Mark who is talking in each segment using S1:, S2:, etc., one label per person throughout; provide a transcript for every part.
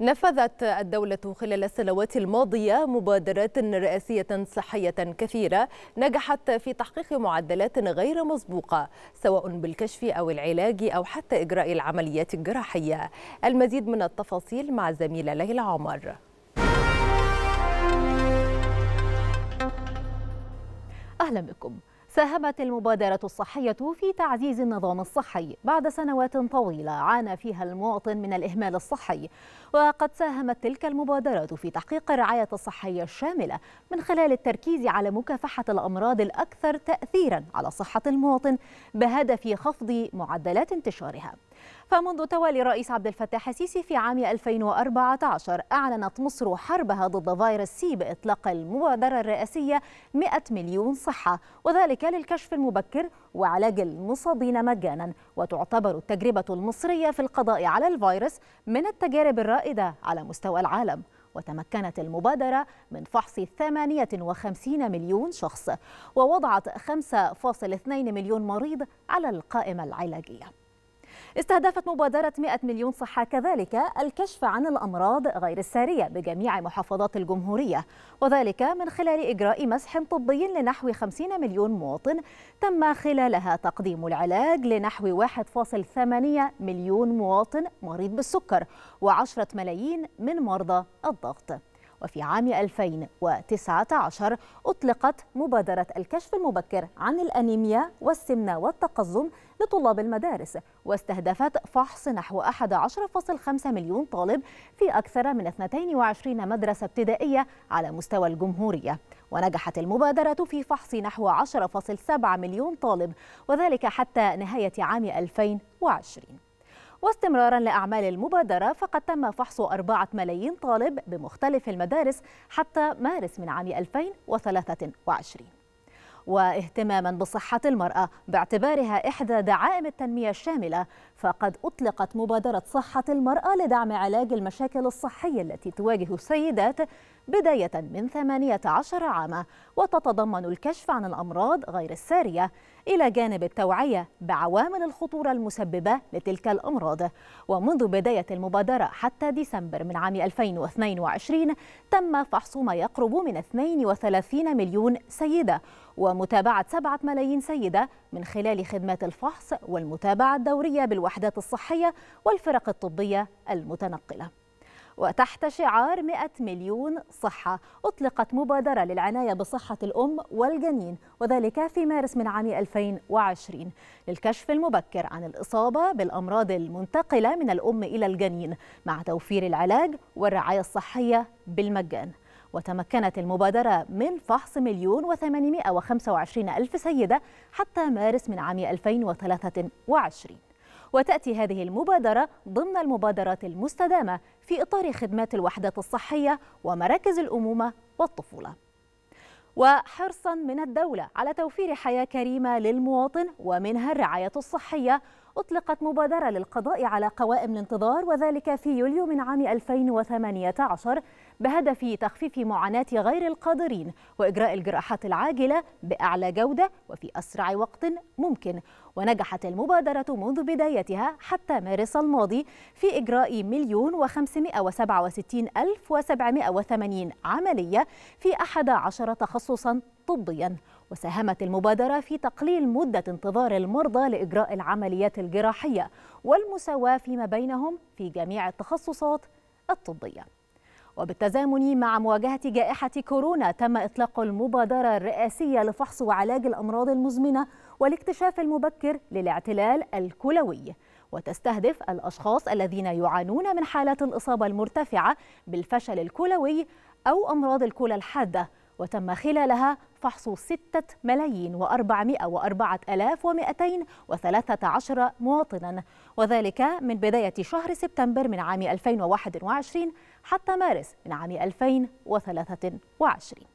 S1: نفذت الدولة خلال السنوات الماضية مبادرات رئاسية صحية كثيرة نجحت في تحقيق معدلات غير مسبوقة سواء بالكشف أو العلاج أو حتى إجراء العمليات الجراحية المزيد من التفاصيل مع زميلة ليلى عمر أهلا بكم ساهمت المبادرة الصحية في تعزيز النظام الصحي بعد سنوات طويلة عانى فيها المواطن من الإهمال الصحي وقد ساهمت تلك المبادرة في تحقيق الرعاية الصحية الشاملة من خلال التركيز على مكافحة الأمراض الأكثر تأثيرا على صحة المواطن بهدف خفض معدلات انتشارها فمنذ تولي الرئيس عبد الفتاح السيسي في عام 2014 أعلنت مصر حربها ضد فيروس سي بإطلاق المبادرة الرئاسية 100 مليون صحة وذلك للكشف المبكر وعلاج المصابين مجانا وتعتبر التجربة المصرية في القضاء على الفيروس من التجارب الرائدة على مستوى العالم وتمكنت المبادرة من فحص 58 مليون شخص ووضعت 5.2 مليون مريض على القائمة العلاجية استهدفت مبادرة 100 مليون صحة كذلك الكشف عن الأمراض غير السارية بجميع محافظات الجمهورية وذلك من خلال إجراء مسح طبي لنحو 50 مليون مواطن تم خلالها تقديم العلاج لنحو 1.8 مليون مواطن مريض بالسكر و10 ملايين من مرضى الضغط وفي عام 2019 أطلقت مبادرة الكشف المبكر عن الأنيميا والسمنة والتقزم لطلاب المدارس واستهدفت فحص نحو 11.5 مليون طالب في أكثر من 22 مدرسة ابتدائية على مستوى الجمهورية ونجحت المبادرة في فحص نحو 10.7 مليون طالب وذلك حتى نهاية عام 2020 واستمرارا لأعمال المبادرة فقد تم فحص أربعة ملايين طالب بمختلف المدارس حتى مارس من عام 2023 واهتماما بصحة المرأة باعتبارها إحدى دعائم التنمية الشاملة فقد أطلقت مبادرة صحة المرأة لدعم علاج المشاكل الصحية التي تواجه السيدات بداية من 18 عاما وتتضمن الكشف عن الأمراض غير السارية إلى جانب التوعية بعوامل الخطورة المسببة لتلك الأمراض ومنذ بداية المبادرة حتى ديسمبر من عام 2022 تم فحص ما يقرب من 32 مليون سيدة ومتابعة 7 ملايين سيدة من خلال خدمات الفحص والمتابعة الدورية بالوحدات الصحية والفرق الطبية المتنقلة وتحت شعار 100 مليون صحة أطلقت مبادرة للعناية بصحة الأم والجنين وذلك في مارس من عام 2020 للكشف المبكر عن الإصابة بالأمراض المنتقلة من الأم إلى الجنين مع توفير العلاج والرعاية الصحية بالمجان وتمكنت المبادرة من فحص مليون وثمانمائة وخمسة وعشرين ألف سيدة حتى مارس من عام 2023 وتأتي هذه المبادرة ضمن المبادرات المستدامة في إطار خدمات الوحدات الصحية ومراكز الأمومة والطفولة وحرصا من الدولة على توفير حياة كريمة للمواطن ومنها الرعاية الصحية أطلقت مبادرة للقضاء على قوائم الانتظار وذلك في يوليو من عام 2018 بهدف تخفيف معاناة غير القادرين وإجراء الجراحات العاجلة بأعلى جودة وفي أسرع وقت ممكن ونجحت المبادرة منذ بدايتها حتى مارس الماضي في إجراء مليون وخمسمائة وسبعة وستين ألف وسبعمائة وثمانين عملية في أحد عشر تخصصا طبيا وساهمت المبادرة في تقليل مدة انتظار المرضى لإجراء العمليات الجراحية والمساواة فيما بينهم في جميع التخصصات الطبيه وبالتزامن مع مواجهة جائحة كورونا تم إطلاق المبادرة الرئاسية لفحص وعلاج الأمراض المزمنة والاكتشاف المبكر للاعتلال الكلوي وتستهدف الأشخاص الذين يعانون من حالات الإصابة المرتفعة بالفشل الكلوي أو أمراض الكلى الحادة وتم خلالها فحص ستة ملايين وأربعمائة وأربعة الاف وثلاثة عشر مواطنا وذلك من بداية شهر سبتمبر من عام 2021 حتى مارس من عام 2023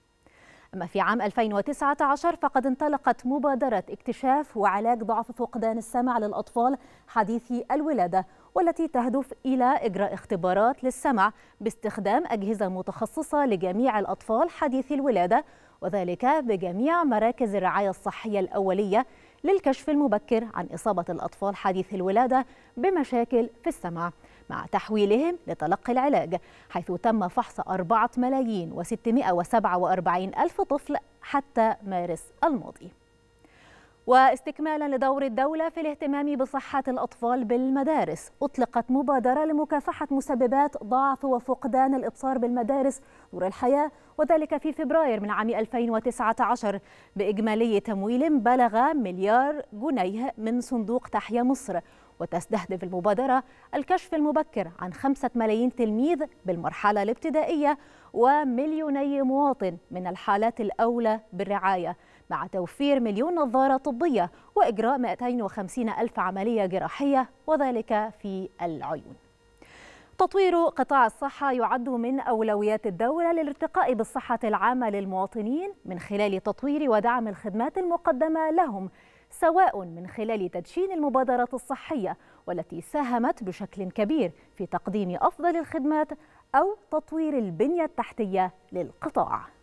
S1: أما في عام 2019 فقد انطلقت مبادرة اكتشاف وعلاج ضعف فقدان السمع للأطفال حديثي الولادة والتي تهدف إلى إجراء اختبارات للسمع باستخدام أجهزة متخصصة لجميع الأطفال حديثي الولادة وذلك بجميع مراكز الرعاية الصحية الأولية للكشف المبكر عن إصابة الأطفال حديث الولادة بمشاكل في السمع مع تحويلهم لتلقي العلاج حيث تم فحص 4 ملايين و647 ألف طفل حتى مارس الماضي واستكمالا لدور الدولة في الاهتمام بصحة الأطفال بالمدارس أطلقت مبادرة لمكافحة مسببات ضعف وفقدان الإبصار بالمدارس نور الحياة وذلك في فبراير من عام 2019 بإجمالي تمويل بلغ مليار جنيه من صندوق تحيا مصر وتستهدف المبادرة الكشف المبكر عن خمسة ملايين تلميذ بالمرحلة الابتدائية ومليوني مواطن من الحالات الأولى بالرعاية مع توفير مليون نظارة طبية وإجراء 250 ألف عملية جراحية وذلك في العيون تطوير قطاع الصحة يعد من أولويات الدولة للارتقاء بالصحة العامة للمواطنين من خلال تطوير ودعم الخدمات المقدمة لهم سواء من خلال تدشين المبادرات الصحية والتي ساهمت بشكل كبير في تقديم أفضل الخدمات أو تطوير البنية التحتية للقطاع